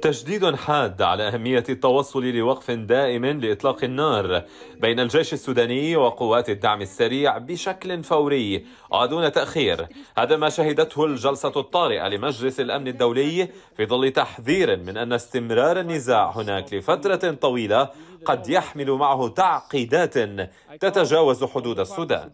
تشديد حاد على أهمية التوصل لوقف دائم لإطلاق النار بين الجيش السوداني وقوات الدعم السريع بشكل فوري ودون تأخير هذا ما شهدته الجلسة الطارئة لمجلس الأمن الدولي في ظل تحذير من أن استمرار النزاع هناك لفترة طويلة قد يحمل معه تعقيدات تتجاوز حدود السودان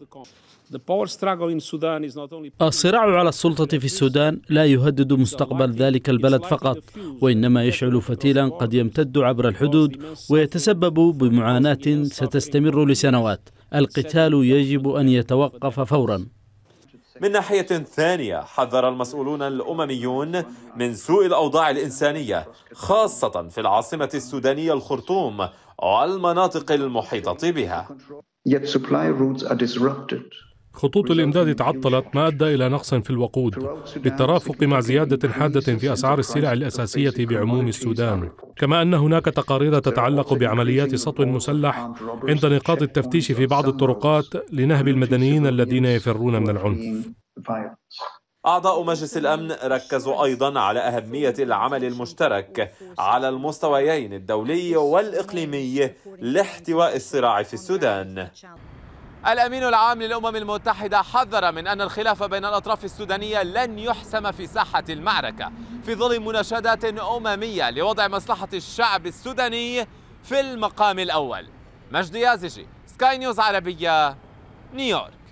الصراع على السلطة في السودان لا يهدد مستقبل ذلك البلد فقط وإنما يشعل فتيلا قد يمتد عبر الحدود ويتسبب بمعاناة ستستمر لسنوات القتال يجب أن يتوقف فورا من ناحية ثانية حذر المسؤولون الأمميون من سوء الأوضاع الإنسانية خاصة في العاصمة السودانية الخرطوم والمناطق المحيطة بها خطوط الإمداد تعطلت ما أدى إلى نقص في الوقود بالترافق مع زيادة حادة في أسعار السلع الأساسية بعموم السودان كما أن هناك تقارير تتعلق بعمليات سطو مسلح عند نقاط التفتيش في بعض الطرقات لنهب المدنيين الذين يفرون من العنف أعضاء مجلس الأمن ركزوا أيضا على أهمية العمل المشترك على المستويين الدولي والإقليمي لاحتواء الصراع في السودان الأمين العام للأمم المتحدة حذر من أن الخلاف بين الأطراف السودانية لن يحسم في ساحة المعركة في ظل مناشدات أممية لوضع مصلحة الشعب السوداني في المقام الأول مجدي يازجي سكاي نيوز عربية نيويورك